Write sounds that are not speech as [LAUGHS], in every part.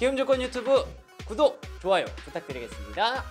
기음조건 유튜브 구독, 좋아요 부탁드리겠습니다.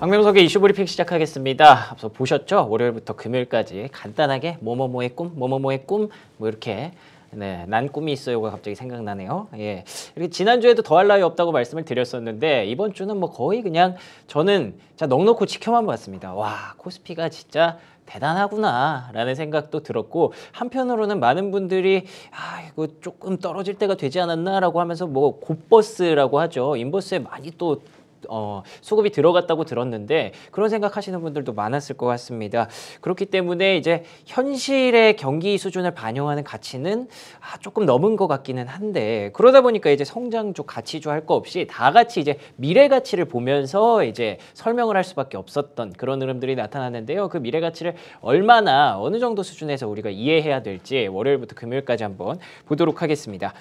박명석의 이슈 브리핑 시작하겠습니다. 앞서 보셨죠? 월요일부터 금요일까지 간단하게 뭐뭐뭐의 꿈, 뭐뭐뭐의 꿈뭐 이렇게 네, 난 꿈이 있어요가 갑자기 생각나네요. 예, 이렇게 지난주에도 더할 나위 없다고 말씀을 드렸었는데 이번 주는 뭐 거의 그냥 저는 자 넉넉히 지켜만 봤습니다. 와 코스피가 진짜 대단하구나라는 생각도 들었고 한편으로는 많은 분들이 아 이거 조금 떨어질 때가 되지 않았나라고 하면서 뭐 곱버스라고 하죠 인버스에 많이 또 어, 수급이 들어갔다고 들었는데 그런 생각하시는 분들도 많았을 것 같습니다. 그렇기 때문에 이제 현실의 경기 수준을 반영하는 가치는 아, 조금 넘은 것 같기는 한데 그러다 보니까 이제 성장주, 가치주 할거 없이 다 같이 이제 미래 가치를 보면서 이제 설명을 할 수밖에 없었던 그런 흐름들이 나타나는데요. 그 미래 가치를 얼마나 어느 정도 수준에서 우리가 이해해야 될지 월요일부터 금요일까지 한번 보도록 하겠습니다.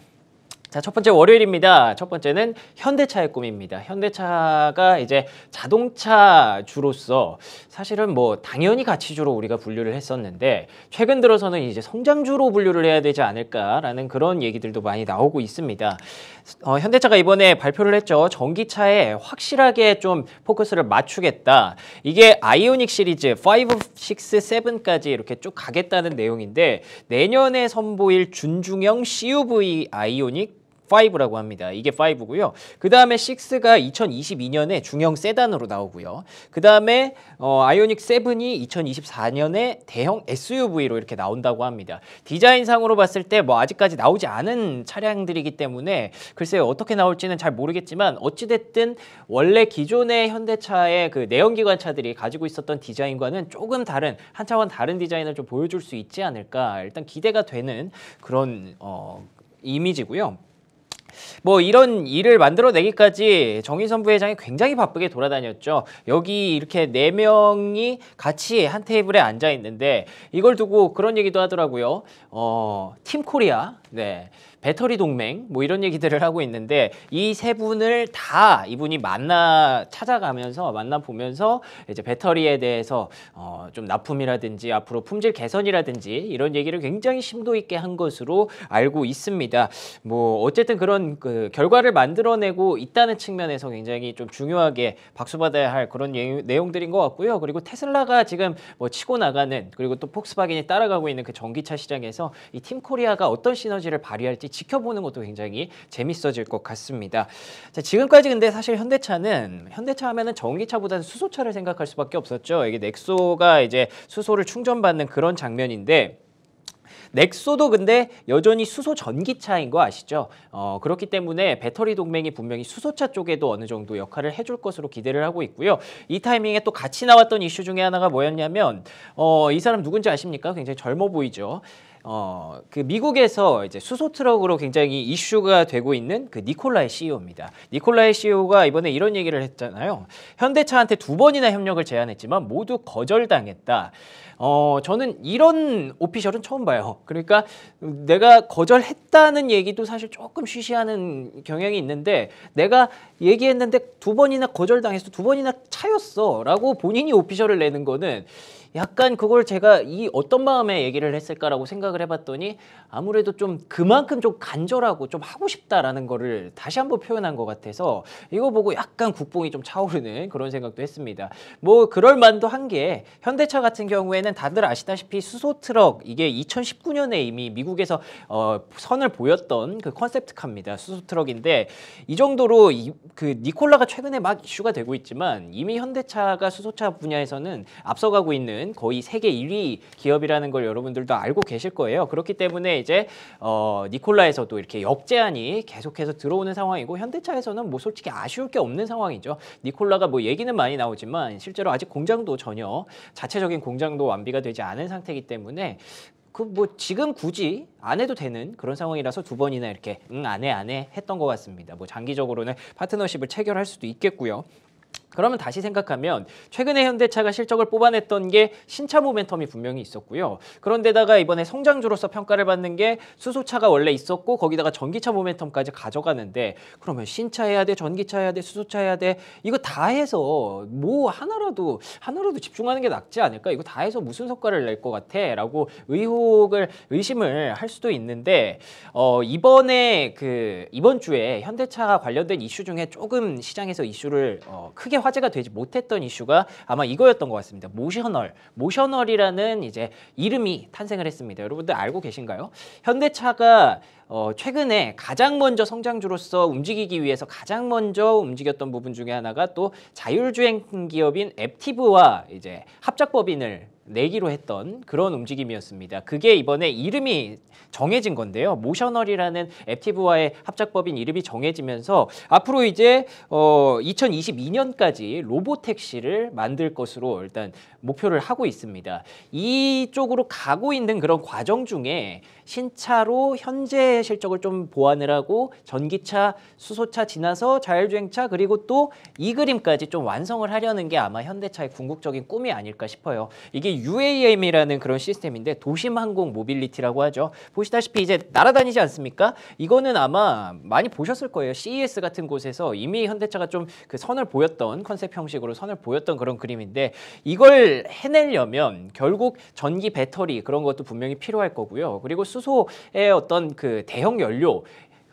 자, 첫 번째 월요일입니다. 첫 번째는 현대차의 꿈입니다. 현대차가 이제 자동차 주로서 사실은 뭐 당연히 가치주로 우리가 분류를 했었는데 최근 들어서는 이제 성장주로 분류를 해야 되지 않을까라는 그런 얘기들도 많이 나오고 있습니다. 어, 현대차가 이번에 발표를 했죠. 전기차에 확실하게 좀 포커스를 맞추겠다. 이게 아이오닉 시리즈 5, 6, 7까지 이렇게 쭉 가겠다는 내용인데 내년에 선보일 준중형 CUV 아이오닉 5라고 합니다. 이게 5고요. 그 다음에 6가 2022년에 중형 세단으로 나오고요. 그 다음에 어, 아이오닉 7이 2024년에 대형 SUV로 이렇게 나온다고 합니다. 디자인상으로 봤을 때 뭐 아직까지 나오지 않은 차량들이기 때문에 글쎄요 어떻게 나올지는 잘 모르겠지만 어찌됐든 원래 기존의 현대차의 그 내연기관차들이 가지고 있었던 디자인과는 조금 다른 한 차원 다른 디자인을 좀 보여줄 수 있지 않을까 일단 기대가 되는 그런 어, 이미지고요. 뭐 이런 일을 만들어내기까지 정인선 부회장이 굉장히 바쁘게 돌아다녔죠. 여기 이렇게 네 명이 같이 한 테이블에 앉아 있는데 이걸 두고 그런 얘기도 하더라고요. 어, 팀 코리아. 네. 배터리 동맹 뭐 이런 얘기들을 하고 있는데 이 세 분을 다 이분이 만나 찾아가면서 만나 보면서 이제 배터리에 대해서 어, 좀 납품이라든지 앞으로 품질 개선이라든지 이런 얘기를 굉장히 심도 있게 한 것으로 알고 있습니다. 뭐 어쨌든 그런 그 결과를 만들어내고 있다는 측면에서 굉장히 좀 중요하게 박수받아야 할 그런 예, 내용들인 것 같고요. 그리고 테슬라가 지금 뭐 치고 나가는 그리고 또 폭스바겐이 따라가고 있는 그 전기차 시장에서 이팀 코리아가 어떤 시너지를 발휘할지 지켜보는 것도 굉장히 재밌어질 것 같습니다. 자, 지금까지 근데 사실 현대차는 현대차 하면은 전기차보다는 수소차를 생각할 수밖에 없었죠. 이게 넥소가 이제 수소를 충전받는 그런 장면인데 넥소도 근데 여전히 수소 전기차인 거 아시죠? 어, 그렇기 때문에 배터리 동맹이 분명히 수소차 쪽에도 어느 정도 역할을 해줄 것으로 기대를 하고 있고요. 이 타이밍에 또 같이 나왔던 이슈 중에 하나가 뭐였냐면 어, 이 사람 누군지 아십니까? 굉장히 젊어 보이죠. 어, 그 미국에서 이제 수소 트럭으로 굉장히 이슈가 되고 있는 그니콜라이 CEO입니다. 니콜라이 CEO가 이번에 이런 얘기를 했잖아요. 현대차한테 두 번이나 협력을 제안했지만 모두 거절당했다. 어, 저는 이런 오피셜은 처음 봐요. 그러니까 내가 거절했다는 얘기도 사실 조금 쉬쉬하는 경향이 있는데 내가 얘기했는데 두 번이나 거절당했어. 두 번이나 차였어. 라고 본인이 오피셜을 내는 거는 약간 그걸 제가 이 어떤 마음에 얘기를 했을까라고 생각을 해봤더니 아무래도 좀 그만큼 좀 간절하고 좀 하고 싶다라는 거를 다시 한번 표현한 것 같아서 이거 보고 약간 국뽕이 좀 차오르는 그런 생각도 했습니다. 뭐 그럴 만도 한 게 현대차 같은 경우에는 다들 아시다시피 수소 트럭 이게 2019년에 이미 미국에서 어, 선을 보였던 그 컨셉트카입니다. 수소 트럭인데 이 정도로 이, 그 니콜라가 최근에 막 이슈가 되고 있지만 이미 현대차가 수소차 분야에서는 앞서가고 있는 있는 거의 세계 1위 기업이라는 걸 여러분들도 알고 계실 거예요. 그렇기 때문에 이제 어, 니콜라에서도 이렇게 역제한이 계속해서 들어오는 상황이고 현대차에서는 뭐 솔직히 아쉬울 게 없는 상황이죠. 니콜라가 뭐 얘기는 많이 나오지만 실제로 아직 공장도 전혀 자체적인 공장도 완비가 되지 않은 상태이기 때문에 그 뭐 지금 굳이 안 해도 되는 그런 상황이라서 두 번이나 이렇게 응안해안해 했던 것 같습니다. 뭐 장기적으로는 파트너십을 체결할 수도 있겠고요. 그러면 다시 생각하면 최근에 현대차가 실적을 뽑아냈던 게 신차 모멘텀이 분명히 있었고요. 그런데다가 이번에 성장주로서 평가를 받는 게 수소차가 원래 있었고 거기다가 전기차 모멘텀까지 가져가는데 그러면 신차 해야 돼, 전기차 해야 돼, 수소차 해야 돼 이거 다 해서 뭐 하나라도 하나라도 집중하는 게 낫지 않을까? 이거 다 해서 무슨 성과를 낼 것 같아? 라고 의혹을 의심을 할 수도 있는데 어, 이번에 그 이번 주에 현대차 관련된 이슈 중에 조금 시장에서 이슈를 어, 크게 크게 화제가 되지 못했던 이슈가 아마 이거였던 것 같습니다. 모셔널, 모셔널이라는 이제 이름이 탄생을 했습니다. 여러분들 알고 계신가요? 현대차가 어, 최근에 가장 먼저 성장주로서 움직이기 위해서 가장 먼저 움직였던 부분 중에 하나가 또 자율주행 기업인 앱티브와 이제 합작법인을 내기로 했던 그런 움직임이었습니다. 그게 이번에 이름이 정해진 건데요. 모셔널이라는 앱티브와의 합작법인 이름이 정해지면서 앞으로 이제 어 2022년까지 로봇 택시를 만들 것으로 일단 목표를 하고 있습니다. 이쪽으로 가고 있는 그런 과정 중에 신차로 현재의 실적을 좀 보완을하고 전기차, 수소차 지나서 자율주행차 그리고 또 이 그림까지 좀 완성을 하려는 게 아마 현대차의 궁극적인 꿈이 아닐까 싶어요. 이게 UAM이라는 그런 시스템인데 도심항공 모빌리티라고 하죠. 보시다시피 이제 날아다니지 않습니까? 이거는 아마 많이 보셨을 거예요. CES 같은 곳에서 이미 현대차가 좀 그 선을 보였던 컨셉 형식으로 선을 보였던 그런 그림인데 이걸 해내려면 결국 전기 배터리 그런 것도 분명히 필요할 거고요. 그리고 수 수소의 어떤 그 대형 연료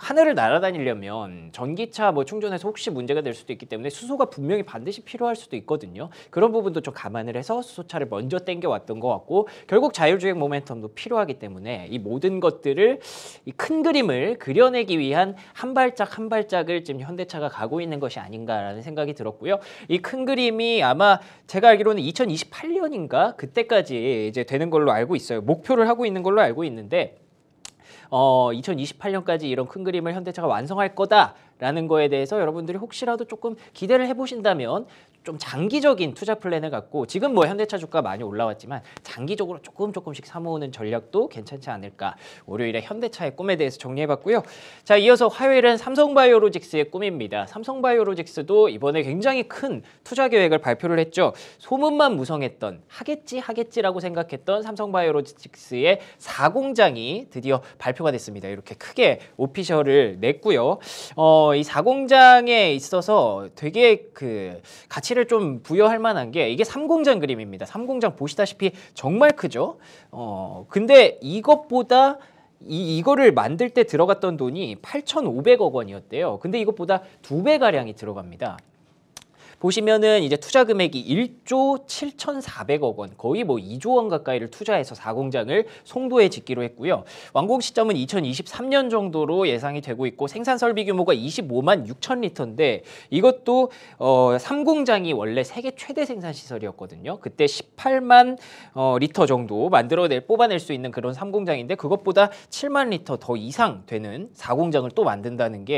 하늘을 날아다니려면 전기차 뭐 충전해서 혹시 문제가 될 수도 있기 때문에 수소가 분명히 반드시 필요할 수도 있거든요. 그런 부분도 좀 감안을 해서 수소차를 먼저 땡겨왔던 것 같고 결국 자율주행 모멘텀도 필요하기 때문에 이 모든 것들을 이 큰 그림을 그려내기 위한 한 발짝 한 발짝을 지금 현대차가 가고 있는 것이 아닌가라는 생각이 들었고요. 이 큰 그림이 아마 제가 알기로는 2028년인가 그때까지 이제 되는 걸로 알고 있어요. 목표를 하고 있는 걸로 알고 있는데 어, 2028년까지 이런 큰 그림을 현대차가 완성할 거다라는 거에 대해서 여러분들이 혹시라도 조금 기대를 해보신다면 좀 장기적인 투자 플랜을 갖고 지금 뭐 현대차 주가 많이 올라왔지만 장기적으로 조금 조금씩 사모으는 전략도 괜찮지 않을까 월요일에 현대차의 꿈에 대해서 정리해봤고요 자 이어서 화요일은 삼성바이오로직스의 꿈입니다 삼성바이오로직스도 이번에 굉장히 큰 투자 계획을 발표를 했죠 소문만 무성했던 하겠지 하겠지라고 생각했던 삼성바이오로직스의 4공장이 드디어 발표가 됐습니다 이렇게 크게 오피셜을 냈고요 어, 이 4공장에 있어서 되게 그 가치 가치를 좀 부여할 만한 게 이게 삼공장 그림입니다. 삼공장 보시다시피 정말 크죠. 어 근데 이것보다 이, 이거를 만들 때 들어갔던 돈이 8,500억 원이었대요. 근데 이것보다 두 배가량이 들어갑니다. 보시면은 이제 투자 금액이 1조 7,400억 원, 거의 뭐 2조 원 가까이를 투자해서 4공장을 송도에 짓기로 했고요. 완공 시점은 2023년 정도로 예상이 되고 있고 생산 설비 규모가 25만 6천 리터인데 이것도 어 3공장이 원래 세계 최대 생산 시설이었거든요. 그때 18만 어, 리터 정도 만들어낼 뽑아낼 수 있는 그런 3공장인데 그것보다 7만 리터 더 이상 되는 4공장을 또 만든다는 게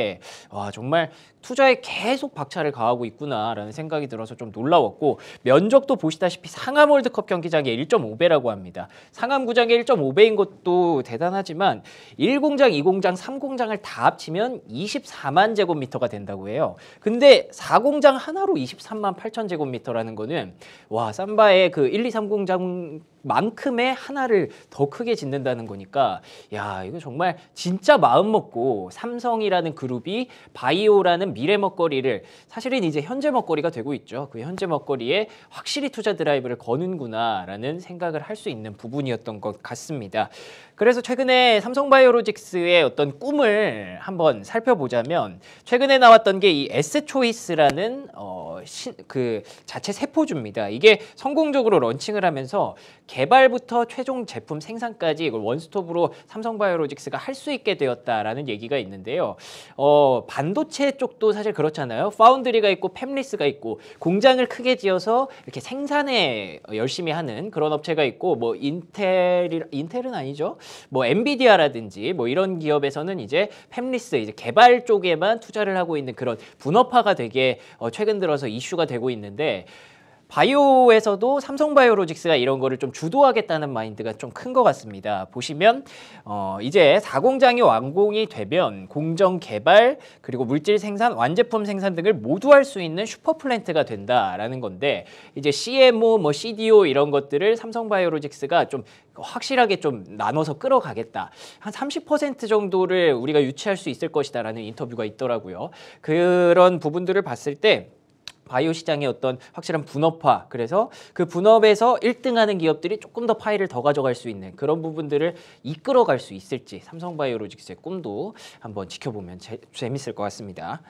와 정말 투자에 계속 박차를 가하고 있구나라는 않았는 생각이 들어서 좀 놀라웠고 면적도 보시다시피 상암 월드컵 경기장의 1.5배라고 합니다. 상암 구장의 1.5배인 것도 대단하지만 1공장, 2공장, 3공장을 다 합치면 24만 제곱미터가 된다고 해요. 근데 4공장 하나로 23만 8천 제곱미터라는 거는 와 삼바의 그 1, 2, 3공장 만큼의 하나를 더 크게 짓는다는 거니까 야 이거 정말 진짜 마음 먹고 삼성이라는 그룹이 바이오라는 미래 먹거리를 사실은 이제 현재 먹거리가 되고 있죠. 그 현재 먹거리에 확실히 투자 드라이브를 거는구나라는 생각을 할 수 있는 부분이었던 것 같습니다. 그래서 최근에 삼성바이오로직스의 어떤 꿈을 한번 살펴보자면 최근에 나왔던 게 이 S초이스라는 어, 시, 그 자체 세포주입니다. 이게 성공적으로 런칭을 하면서 개발부터 최종 제품 생산까지 이걸 원스톱으로 삼성바이오로직스가 할 수 있게 되었다라는 얘기가 있는데요. 어, 반도체 쪽도 사실 그렇잖아요. 파운드리가 있고 팹리스가 있고 공장을 크게 지어서 이렇게 생산에 열심히 하는 그런 업체가 있고 뭐 인텔 인텔은 아니죠. 뭐 엔비디아라든지 뭐 이런 기업에서는 이제 팹리스 이제 개발 쪽에만 투자를 하고 있는 그런 분업화가 되게 어, 최근 들어서 이슈가 되고 있는데 바이오에서도 삼성바이오로직스가 이런 거를 좀 주도하겠다는 마인드가 좀 큰 것 같습니다. 보시면 어, 이제 4공장이 완공이 되면 공정 개발 그리고 물질 생산, 완제품 생산 등을 모두 할 수 있는 슈퍼 플랜트가 된다라는 건데 이제 CMO, 뭐 CDO 이런 것들을 삼성바이오로직스가 좀 확실하게 좀 나눠서 끌어가겠다. 한 30% 정도를 우리가 유치할 수 있을 것이다라는 인터뷰가 있더라고요. 그런 부분들을 봤을 때 바이오 시장의 어떤 확실한 분업화 그래서 그 분업에서 1등하는 기업들이 조금 더 파이를 더 가져갈 수 있는 그런 부분들을 이끌어갈 수 있을지 삼성바이오로직스의 꿈도 한번 지켜보면 재, 재밌을 것 같습니다.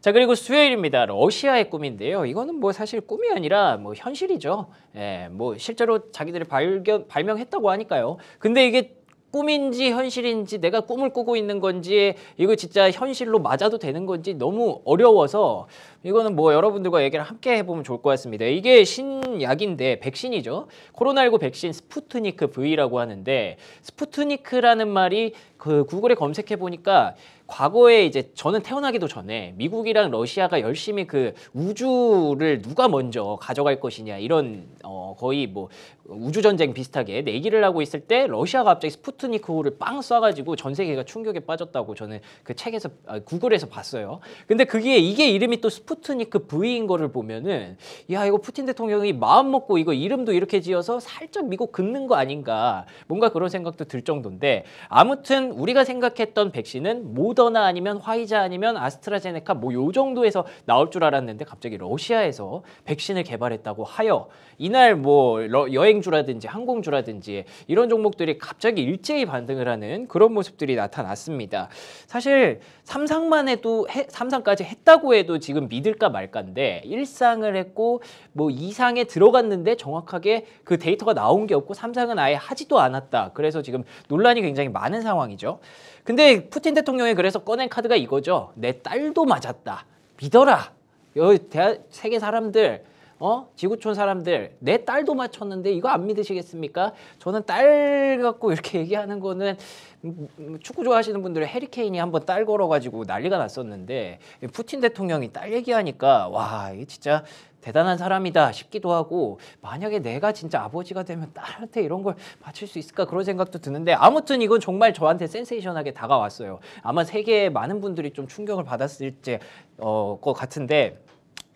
자 그리고 수요일입니다. 러시아의 꿈인데요. 이거는 뭐 사실 꿈이 아니라 뭐 현실이죠. 예, 뭐 실제로 자기들이 발견 발명했다고 하니까요. 근데 이게 꿈인지 현실인지 내가 꿈을 꾸고 있는 건지 이거 진짜 현실로 맞아도 되는 건지 너무 어려워서 이거는 뭐 여러분들과 얘기를 함께 해보면 좋을 것 같습니다. 이게 신약인데 백신이죠. 코로나19 백신 스푸트니크 V라고 하는데 스푸트니크라는 말이 그 구글에 검색해 보니까 과거에 이제 저는 태어나기도 전에 미국이랑 러시아가 열심히 그 우주를 누가 먼저 가져갈 것이냐 이런 어 거의 뭐 우주 전쟁 비슷하게 내기를 하고 있을 때 러시아가 갑자기 스푸트니크호를 빵 쏴가지고 전 세계가 충격에 빠졌다고 저는 그 책에서 아, 구글에서 봤어요. 근데 그게 이게 이름이 또 스푸트니크 V인 거를 보면은 야 이거 푸틴 대통령이 마음 먹고 이거 이름도 이렇게 지어서 살짝 미국 긁는 거 아닌가 뭔가 그런 생각도 들 정도인데 아무튼 우리가 생각했던 백신은 모던 모더나 아니면 화이자 아니면 아스트라제네카 뭐 요 정도에서 나올 줄 알았는데 갑자기 러시아에서 백신을 개발했다고 하여 이날 뭐 여행주라든지 항공주라든지 이런 종목들이 갑자기 일제히 반등을 하는 그런 모습들이 나타났습니다. 사실 삼상만 해도 해, 삼상까지 했다고 해도 지금 믿을까 말까인데 일상을 했고 뭐 이상에 들어갔는데 정확하게 그 데이터가 나온 게 없고 삼상은 아예 하지도 않았다. 그래서 지금 논란이 굉장히 많은 상황이죠. 근데 푸틴 대통령의 그래서 꺼낸 카드가 이거죠. 내 딸도 맞았다. 믿어라. 여기 대하, 세계 사람들 어? 지구촌 사람들 내 딸도 맞췄는데 이거 안 믿으시겠습니까? 저는 딸 갖고 이렇게 [LAUGHS] 얘기하는 거는 음, 음, 음, 축구 좋아하시는 분들은 해리케인이 한번 딸 걸어가지고 난리가 났었는데 푸틴 대통령이 딸 얘기하니까 와 이게 진짜 대단한 사람이다 싶기도 하고 만약에 내가 진짜 아버지가 되면 딸한테 이런 걸 맞출 수 있을까 그런 생각도 드는데 아무튼 이건 정말 저한테 센세이션하게 다가왔어요. 아마 세계의 많은 분들이 좀 충격을 받았을지 어, 것 같은데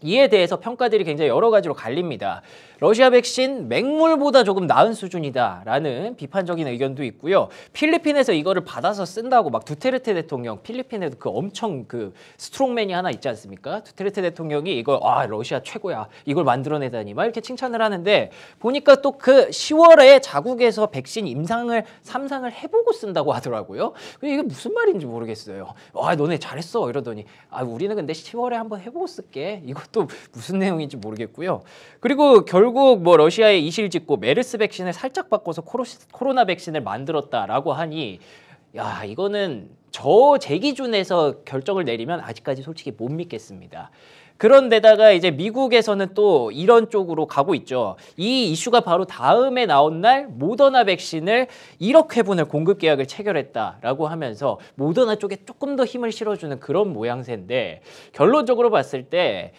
이에 대해서 평가들이 굉장히 여러 가지로 갈립니다. 러시아 백신 맹물보다 조금 나은 수준이다라는 비판적인 의견도 있고요. 필리핀에서 이거를 받아서 쓴다고 막 두테르테 대통령 필리핀에도 그 엄청 그 스트롱맨이 하나 있지 않습니까? 두테르테 대통령이 이걸 아 러시아 최고야 이걸 만들어내다니 막 이렇게 칭찬을 하는데 보니까 또 그 10월에 자국에서 백신 임상을 삼상을 해보고 쓴다고 하더라고요. 이게 무슨 말인지 모르겠어요. 아 너네 잘했어 이러더니 아 우리는 근데 10월에 한번 해보고 쓸게 이거 [LAUGHS] 또 무슨 내용인지 모르겠고요. 그리고 결국 뭐러시아의 이실 짓고 메르스 백신을 살짝 바꿔서 코로나 백신을 만들었다라고 하니 야 이거는 저 제 기준에서 결정을 내리면 아직까지 솔직히 못 믿겠습니다. 그런데다가 이제 미국에서는 또 이런 쪽으로 가고 있죠. 이 이슈가 바로 다음에 나온 날 모더나 백신을 1억 회분을 공급 계약을 체결했다라고 하면서 모더나 쪽에 조금 더 힘을 실어주는 그런 모양새인데 결론적으로 봤을 때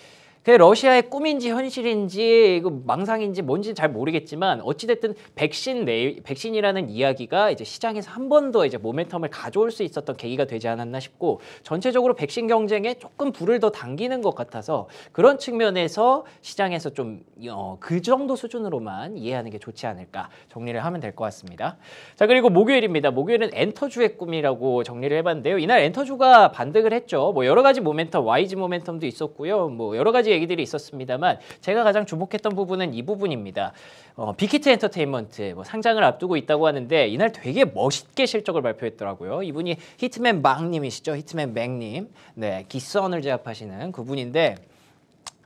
그게 러시아의 꿈인지 현실인지 이거 망상인지 뭔지 잘 모르겠지만 어찌됐든 백신 내 백신이라는 이야기가 이제 시장에서 한 번 더 이제 모멘텀을 가져올 수 있었던 계기가 되지 않았나 싶고 전체적으로 백신 경쟁에 조금 불을 더 당기는 것 같아서 그런 측면에서 시장에서 좀그 어, 그 정도 수준으로만 이해하는 게 좋지 않을까 정리를 하면 될 것 같습니다. 자 그리고 목요일입니다. 목요일은 엔터주의 꿈이라고 정리를 해봤는데요. 이날 엔터주가 반등을 했죠. 뭐 여러 가지 모멘텀, YG 모멘텀도 있었고요. 뭐 여러 가지 가지 얘기들이 있었습니다만 제가 가장 주목했던 부분은 이 부분입니다. 어, 빅히트 엔터테인먼트 뭐 상장을 앞두고 있다고 하는데 이날 되게 멋있게 실적을 발표했더라고요. 이분이 히트맨 망님이시죠. 히트맨 맥님. 네, 기선을 제압하시는 그분인데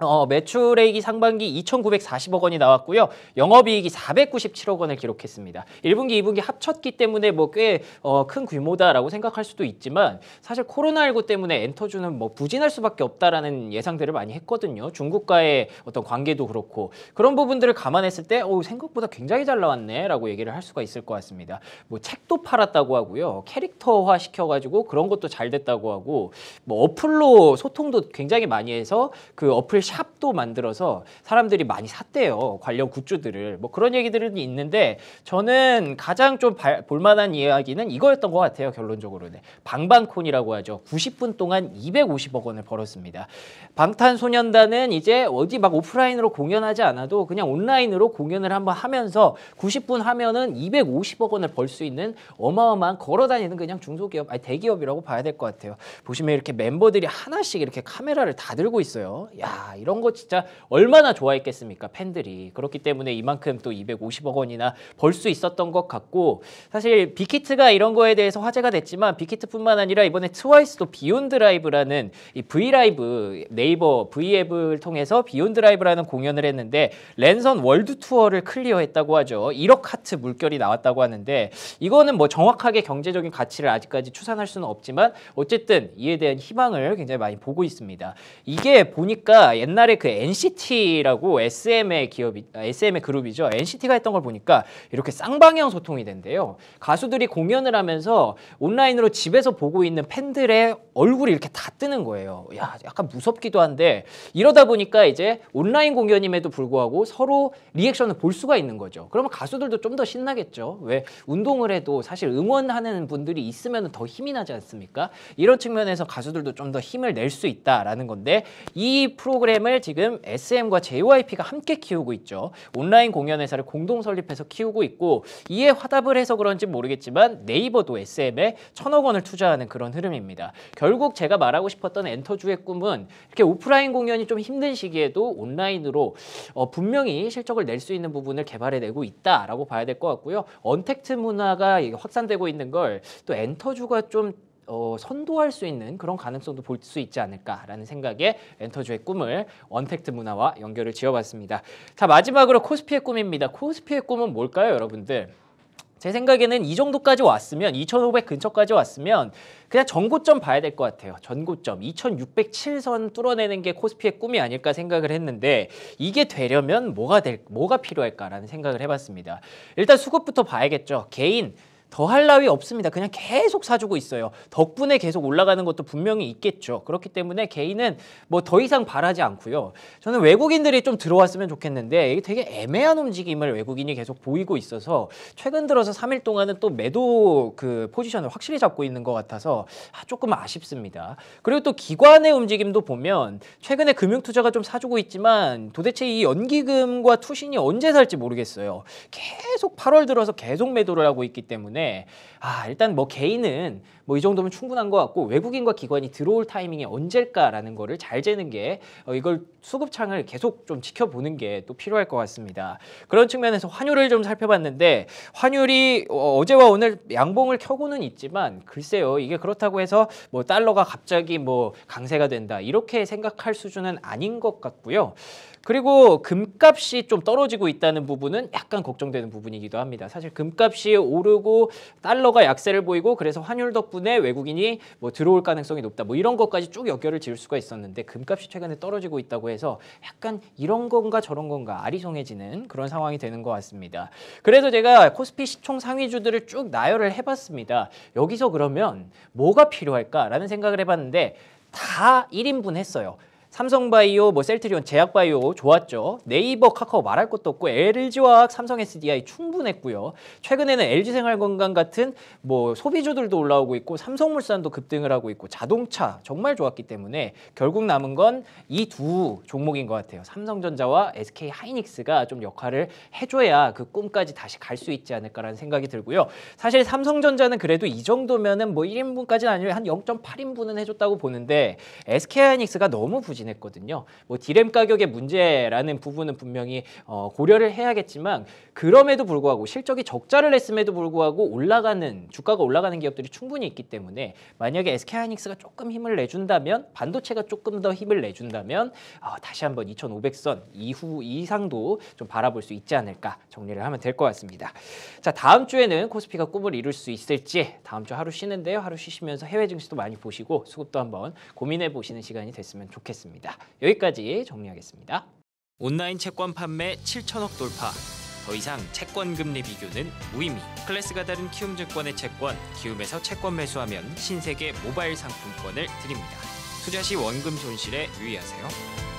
어, 매출액이 상반기 2,940억 원이 나왔고요. 영업이익이 497억 원을 기록했습니다. 1분기, 2분기 합쳤기 때문에 뭐 꽤큰 어, 규모다라고 생각할 수도 있지만 사실 코로나19 때문에 엔터주는 뭐 부진할 수밖에 없다라는 예상들을 많이 했거든요. 중국과의 어떤 관계도 그렇고 그런 부분들을 감안했을 때 어, 생각보다 굉장히 잘 나왔네라고 얘기를 할 수가 있을 것 같습니다. 뭐 책도 팔았다고 하고요. 캐릭터화 시켜가지고 그런 것도 잘 됐다고 하고 뭐 어플로 소통도 굉장히 많이 해서 그 어플 샵도 만들어서 사람들이 많이 샀대요. 관련 굿즈들을. 뭐 그런 얘기들은 있는데 저는 가장 좀 볼만한 이야기는 이거였던 것 같아요. 결론적으로는. 방방콘이라고 하죠. 90분 동안 250억 원을 벌었습니다. 방탄소년단은 이제 어디 막 오프라인으로 공연하지 않아도 그냥 온라인으로 공연을 한번 하면서 90분 하면은 250억 원을 벌 수 있는 어마어마한 걸어다니는 그냥 중소기업, 아니 대기업이라고 봐야 될 것 같아요. 보시면 이렇게 멤버들이 하나씩 이렇게 카메라를 다 들고 있어요. 야 이런 거 진짜 얼마나 좋아했겠습니까 팬들이 그렇기 때문에 이만큼 또 250억 원이나 벌 수 있었던 것 같고 사실 빅히트가 이런 거에 대해서 화제가 됐지만 빅히트뿐만 아니라 이번에 트와이스도 비욘드라이브라는 이 브이라이브 네이버 브이앱을 통해서 비욘드라이브라는 공연을 했는데 랜선 월드 투어를 클리어했다고 하죠 1억 하트 물결이 나왔다고 하는데 이거는 뭐 정확하게 경제적인 가치를 아직까지 추산할 수는 없지만 어쨌든 이에 대한 희망을 굉장히 많이 보고 있습니다 이게 보니까 옛날에 그 NCT라고 SM의 기업이 아, SM의 그룹이죠. NCT가 했던 걸 보니까 이렇게 쌍방향 소통이 된대요. 가수들이 공연을 하면서 온라인으로 집에서 보고 있는 팬들의 얼굴이 이렇게 다 뜨는 거예요. 야, 약간 무섭기도 한데 이러다 보니까 이제 온라인 공연임에도 불구하고 서로 리액션을 볼 수가 있는 거죠. 그러면 가수들도 좀 더 신나겠죠. 왜 운동을 해도 사실 응원하는 분들이 있으면 더 힘이 나지 않습니까? 이런 측면에서 가수들도 좀 더 힘을 낼 수 있다라는 건데 이 프로그램 프로그램을 지금 SM과 JYP가 함께 키우고 있죠. 온라인 공연 회사를 공동 설립해서 키우고 있고 이에 화답을 해서 그런지 모르겠지만 네이버도 SM에 천억 원을 투자하는 그런 흐름입니다. 결국 제가 말하고 싶었던 엔터주의 꿈은 이렇게 오프라인 공연이 좀 힘든 시기에도 온라인으로 어, 분명히 실적을 낼 수 있는 부분을 개발해내고 있다라고 봐야 될 것 같고요. 언택트 문화가 확산되고 있는 걸 또 엔터주가 좀 어, 선도할 수 있는 그런 가능성도 볼 수 있지 않을까라는 생각에 엔터주의 꿈을 언택트 문화와 연결을 지어봤습니다. 자 마지막으로 코스피의 꿈입니다. 코스피의 꿈은 뭘까요 여러분들? 제 생각에는 이 정도까지 왔으면 2,500 근처까지 왔으면 그냥 전고점 봐야 될 것 같아요. 전고점 2,607선 뚫어내는 게 코스피의 꿈이 아닐까 생각을 했는데 이게 되려면 뭐가 될 뭐가 필요할까라는 생각을 해봤습니다. 일단 수급부터 봐야겠죠. 개인 더할 나위 없습니다. 그냥 계속 사주고 있어요. 덕분에 계속 올라가는 것도 분명히 있겠죠. 그렇기 때문에 개인은 뭐 더 이상 바라지 않고요. 저는 외국인들이 좀 들어왔으면 좋겠는데 이게 되게 애매한 움직임을 외국인이 계속 보이고 있어서 최근 들어서 3일 동안은 또 매도 그 포지션을 확실히 잡고 있는 것 같아서 아, 조금 아쉽습니다. 그리고 또 기관의 움직임도 보면 최근에 금융투자가 좀 사주고 있지만 도대체 이 연기금과 투신이 언제 살지 모르겠어요. 계속 8월 들어서 계속 매도를 하고 있기 때문에 아 일단 뭐 개인은 뭐이 정도면 충분한 것 같고 외국인과 기관이 들어올 타이밍이 언제일까라는 거를 잘 재는 게 어, 이걸 수급창을 계속 좀 지켜보는 게 또 필요할 것 같습니다. 그런 측면에서 환율을 좀 살펴봤는데 환율이 어, 어제와 오늘 양봉을 켜고는 있지만 글쎄요 이게 그렇다고 해서 뭐 달러가 갑자기 뭐 강세가 된다 이렇게 생각할 수준은 아닌 것 같고요. 그리고 금값이 좀 떨어지고 있다는 부분은 약간 걱정되는 부분이기도 합니다. 사실 금값이 오르고 달러가 약세를 보이고 그래서 환율도 덕분에 외국인이 뭐 들어올 가능성이 높다. 뭐 이런 것까지 쭉 연결을 지을 수가 있었는데 금값이 최근에 떨어지고 있다고 해서 약간 이런 건가 저런 건가 아리송해지는 그런 상황이 되는 것 같습니다. 그래서 제가 코스피 시총 상위주들을 쭉 나열을 해봤습니다. 여기서 그러면 뭐가 필요할까라는 생각을 해봤는데 다 1인분 했어요. 삼성바이오, 뭐 셀트리온, 제약바이오 좋았죠. 네이버, 카카오 말할 것도 없고 LG화학, 삼성 SDI 충분했고요. 최근에는 LG생활건강 같은 뭐 소비주들도 올라오고 있고 삼성물산도 급등을 하고 있고 자동차 정말 좋았기 때문에 결국 남은 건 이 두 종목인 것 같아요. 삼성전자와 SK 하이닉스가 좀 역할을 해줘야 그 꿈까지 다시 갈 수 있지 않을까라는 생각이 들고요. 사실 삼성전자는 그래도 이 정도면은 뭐 1인분까지는 아니고한 0.8인분은 해줬다고 보는데 SK 하이닉스가 너무 부진 지냈거든요. 뭐 디램 가격의 문제라는 부분은 분명히 어, 고려를 해야겠지만 그럼에도 불구하고 실적이 적자를 냈음에도 불구하고 올라가는 주가가 올라가는 기업들이 충분히 있기 때문에 만약에 SK 하이닉스가 조금 힘을 내준다면 반도체가 조금 더 힘을 내준다면 어, 다시 한번 2,500선 이후 이상도 좀 바라볼 수 있지 않을까 정리를 하면 될 것 같습니다. 자 다음 주에는 코스피가 꿈을 이룰 수 있을지 다음 주 하루 쉬는데요. 하루 쉬시면서 해외 증시도 많이 보시고 수급도 한번 고민해 보시는 시간이 됐으면 좋겠습니다. 있습니다. 여기까지 정리하겠습니다. 온라인 채권 판매 7천억 돌파. 더 이상 채권 금리 비교는 무의미. 클래스가 다른 키움증권의 채권, 키움에서 채권 매수하면 신세계 모바일 상품권을 드립니다. 투자 시 원금 손실에 유의하세요.